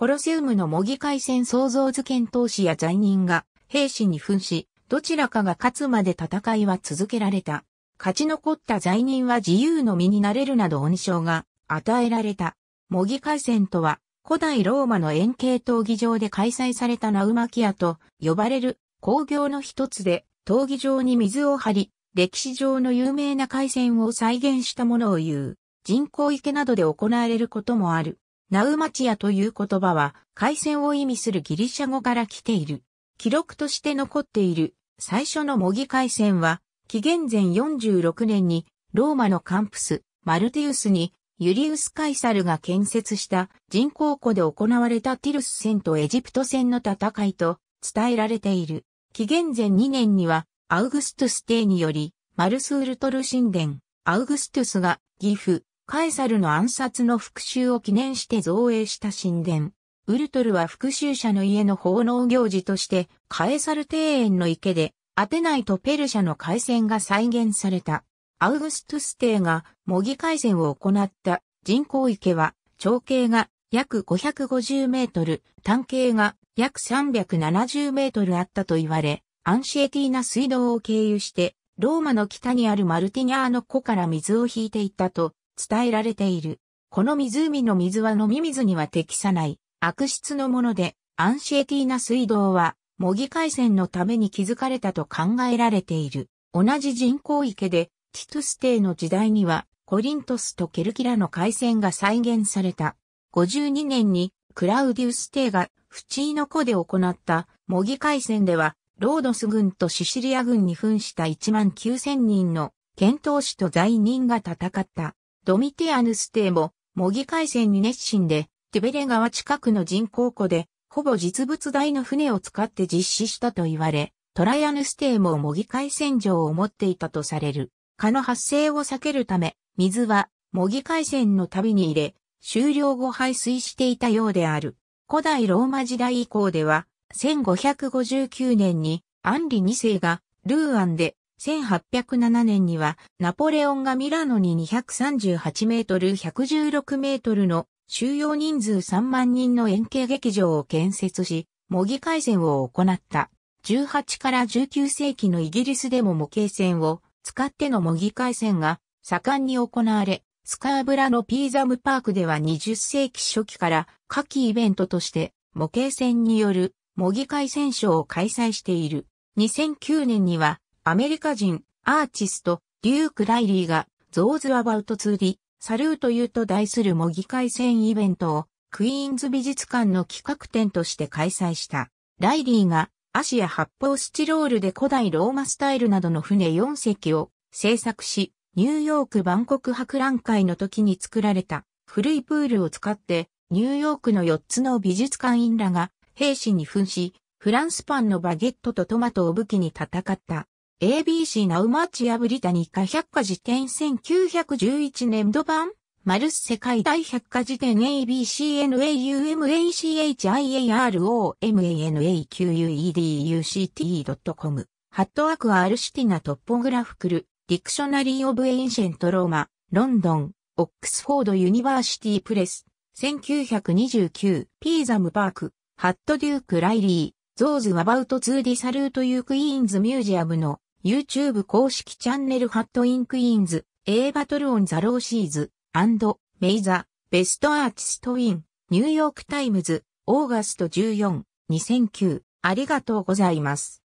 コロセウムの模擬海戦創造図検討士や罪人が兵士に扮し、どちらかが勝つまで戦いは続けられた。勝ち残った罪人は自由の身になれるなど恩賞が与えられた。模擬海戦とは、古代ローマの円形闘技場で開催されたナウマキアと呼ばれる工業の一つで、闘技場に水を張り、歴史上の有名な海戦を再現したものを言う。人工池などで行われることもある。ナウマチアという言葉は、海戦を意味するギリシャ語から来ている。記録として残っている最初の模擬海戦は、紀元前46年にローマのカンプス、マルティウスにユリウス・カイサルが建設した人工湖で行われたティルス戦とエジプト戦の戦いと伝えられている。紀元前2年にはアウグストゥス帝によりマルスウルトル神殿、アウグストゥスがギフ。カエサルの暗殺の復讐を記念して造営した神殿。ウルトルは復讐者の家の奉納行事として、カエサル庭園の池で、アテナイとペルシャの海戦が再現された。アウグストゥス帝が模擬海戦を行った人工池は、長径が約550メートル、単径が約370メートルあったと言われ、アンシエティな水道を経由して、ローマの北にあるマルティニャーの湖から水を引いていったと伝えられている。この湖の水は飲み水には適さない、悪質のもので、アンシエティな水道は、模擬回線のために築かれたと考えられている。同じ人工池で、ティトゥス帝の時代には、コリントスとケルキラの回線が再現された。52年に、クラウディウス帝が、フチーノ湖で行った模擬回線では、ロードス軍とシシリア軍に扮した1万9000人の、遣唐使と罪人が戦った。ドミティアヌス帝も模擬海戦に熱心で、テベレ川近くの人工湖で、ほぼ実物大の船を使って実施したと言われ、トライアヌス帝も模擬海戦場を持っていたとされる。蚊の発生を避けるため、水は模擬海戦の旅に入れ、終了後排水していたようである。古代ローマ時代以降では、1559年にアンリ2世がルーアンで1807年にはナポレオンがミラノに238メートル116メートルの収容人数3万人の円形劇場を建設し、模擬回線を行った。18から19世紀のイギリスでも模型線を使っての模擬回線が盛んに行われ、スカーブラのピーザムパークでは20世紀初期から夏季イベントとして模型船による模擬海戦ーを開催している。2009年にはアメリカ人、アーティスト、デューク・ライリーが、ゾーズ・アバウト・ツーリ、サルート・ユーと題する模擬回戦イベントを、クイーンズ美術館の企画展として開催した。ライリーが、アシア発泡スチロールで古代ローマスタイルなどの船4隻を制作し、ニューヨーク万国博覧会の時に作られた古いプールを使って、ニューヨークの4つの美術館員らが兵士に扮し、フランスパンのバゲットとトマトを武器に戦った。ABC ナウマチアブリタニカ百科事典1911年度版マルス世界大百科事典 a b c n a u m a c h i a r o m a n a q u e d u c t c o m ハットアクアアルシティナトッポグラフクルディクショナリー・オブ・エンシェント・ローマロンドンオックスフォード・ユニバーシティ・プレス1929ピーザム・パークハット・デューク・ライリーゾーズ・アバウト・ツー・ディ・サルート・ユークイーンズ・ミュージアムの YouTube 公式チャンネルハットインクイーンズ、A バトルオンザローシーズ、メイザ、ベストアーティストウィン、ニューヨークタイムズ、オーガスト14、2009。ありがとうございます。